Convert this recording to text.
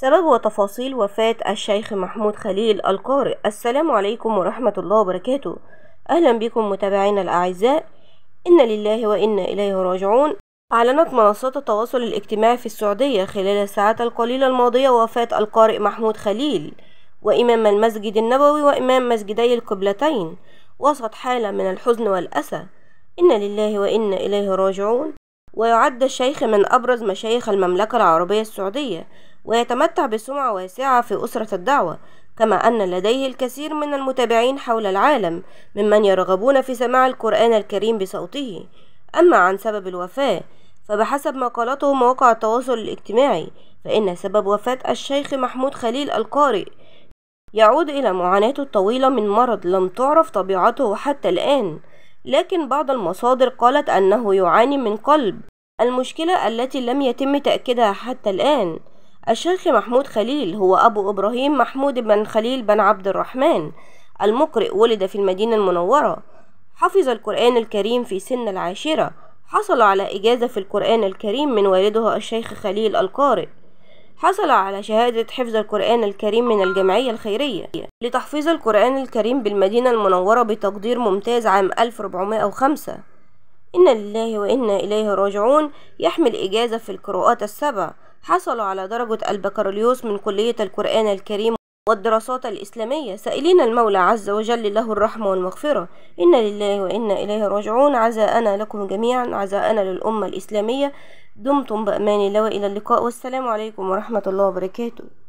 سبب وتفاصيل وفاة الشيخ محمود خليل القارئ السلام عليكم ورحمة الله وبركاته أهلا بكم متابعينا الأعزاء إن لله وإنا إليه راجعون أعلنت منصات التواصل الاجتماعي في السعودية خلال الساعات القليلة الماضية وفاة القارئ محمود خليل وإمام المسجد النبوي وإمام مسجدي القبلتين وسط حالة من الحزن والأسى إن لله وإنا إليه راجعون ويعد الشيخ من أبرز مشايخ المملكة العربية السعودية ويتمتع بسمعة واسعة في أسرة الدعوة كما أن لديه الكثير من المتابعين حول العالم ممن يرغبون في سماع القرآن الكريم بصوته أما عن سبب الوفاة فبحسب ما قالته مواقع التواصل الاجتماعي فإن سبب وفاة الشيخ محمود خليل القارئ يعود إلى معاناته الطويلة من مرض لم تعرف طبيعته حتى الآن لكن بعض المصادر قالت أنه يعاني من قلب المشكلة التي لم يتم تأكيدها حتى الآن الشيخ محمود خليل هو أبو إبراهيم محمود بن خليل بن عبد الرحمن المقرئ ولد في المدينة المنورة حفظ القرآن الكريم في سن العاشرة حصل على إجازة في القرآن الكريم من والده الشيخ خليل القارئ حصل على شهادة حفظ القرآن الكريم من الجمعية الخيرية لتحفيظ القرآن الكريم بالمدينة المنورة بتقدير ممتاز عام 1405 إن لله وإنا إليه راجعون يحمل إجازة في القراءات السبع حصلوا على درجة البكالوريوس من كلية القرآن الكريم والدراسات الإسلامية سائلين المولى عز وجل له الرحمة والمغفرة إنا لله وإنا إليه راجعون عزاءنا لكم جميعا عزاءنا للأمة الإسلامية دمتم بأمان الله وإلى اللقاء والسلام عليكم ورحمة الله وبركاته